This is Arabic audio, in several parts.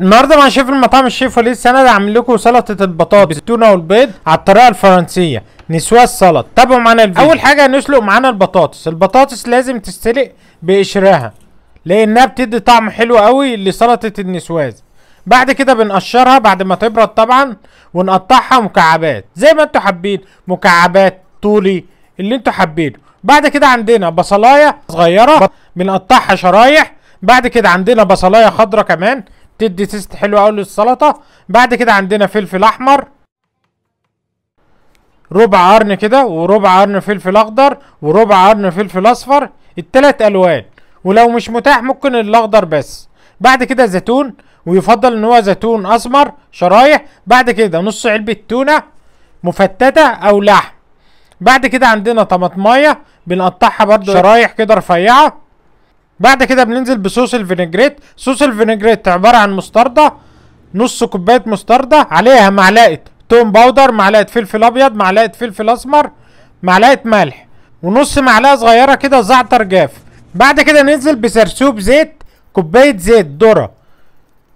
النهارده مع شيف المطاعم الشيف وليد سند هعمل لكم سلطه البطاطس التونه والبيض على الطريقه الفرنسيه نسوا السلطه تابعوا معانا الفيديو اول حاجه هنسلق معانا البطاطس البطاطس لازم تتسلق بقشرها لانها بتدي طعم حلو قوي لسلطه النسواز بعد كده بنقشرها بعد ما تبرد طبعا ونقطعها مكعبات زي ما انتوا حابين مكعبات طولي اللي انتوا حابينه بعد كده عندنا بصلايه صغيره بنقطعها شرايح بعد كده عندنا بصلايه خضراء كمان تدي تيست حلو قوي للسلطه بعد كده عندنا فلفل احمر ربع قرن كده وربع قرن فلفل اخضر وربع قرن فلفل اصفر التلات الوان ولو مش متاح ممكن الاخضر بس بعد كده زيتون ويفضل ان هو زيتون اسمر شرايح بعد كده نص علبه تونه مفتته او لحم بعد كده عندنا طماطمايه بنقطعها برده شرايح كده رفيعه بعد كده بننزل بصوص الفينيجريت صوص الفينيجريت عباره عن مستردة نص كوبايه مستردة عليها معلقه توم باودر معلقه فلفل ابيض معلقه فلفل اسمر معلقه ملح ونص معلقه صغيره كده زعتر جاف بعد كده ننزل بسرسوب زيت كوبايه زيت ذره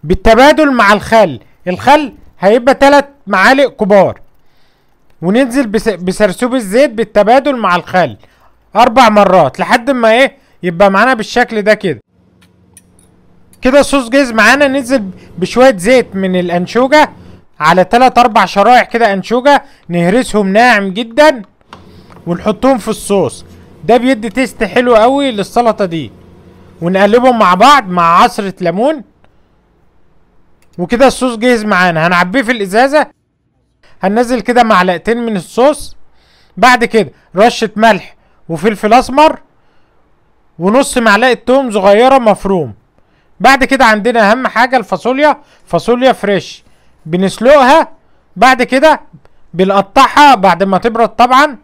بالتبادل مع الخل الخل هيبقى 3 معالق كبار وننزل بسرسوب الزيت بالتبادل مع الخل اربع مرات لحد ما ايه يبقى معانا بالشكل ده كده كده الصوص جاهز معانا ننزل بشويه زيت من الانشوجه على تلات اربع شرايح كده انشوجه نهرسهم ناعم جدا ونحطهم في الصوص ده بيدي تيست حلو قوي للسلطه دي ونقلبهم مع بعض مع عصره ليمون وكده الصوص جاهز معانا هنعبيه في الازازه هننزل كده معلقتين من الصوص بعد كده رشه ملح وفلفل اسمر ونص معلقه توم صغيره مفروم بعد كده عندنا اهم حاجه الفاصوليا فاصوليا فريش بنسلقها بعد كده بنقطعها بعد ما تبرد طبعا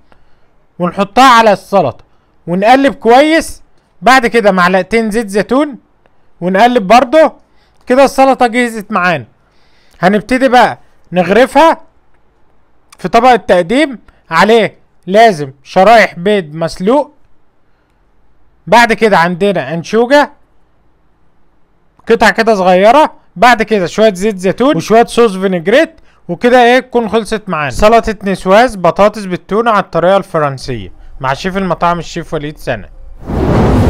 ونحطها على السلطه ونقلب كويس بعد كده معلقتين زيت زيتون ونقلب برضه كده السلطه جهزت معانا هنبتدي بقى نغرفها في طبق التقديم عليه لازم شرايح بيض مسلوق بعد كده عندنا انشوجة قطع كده صغيرة بعد كده شوية زيت زيتون وشوية صوص فينجريت وكده ايه تكون خلصت معانا سلطة نسواز بطاطس بالتونة على الطريقة الفرنسية مع شيف المطاعم الشيف وليد سنة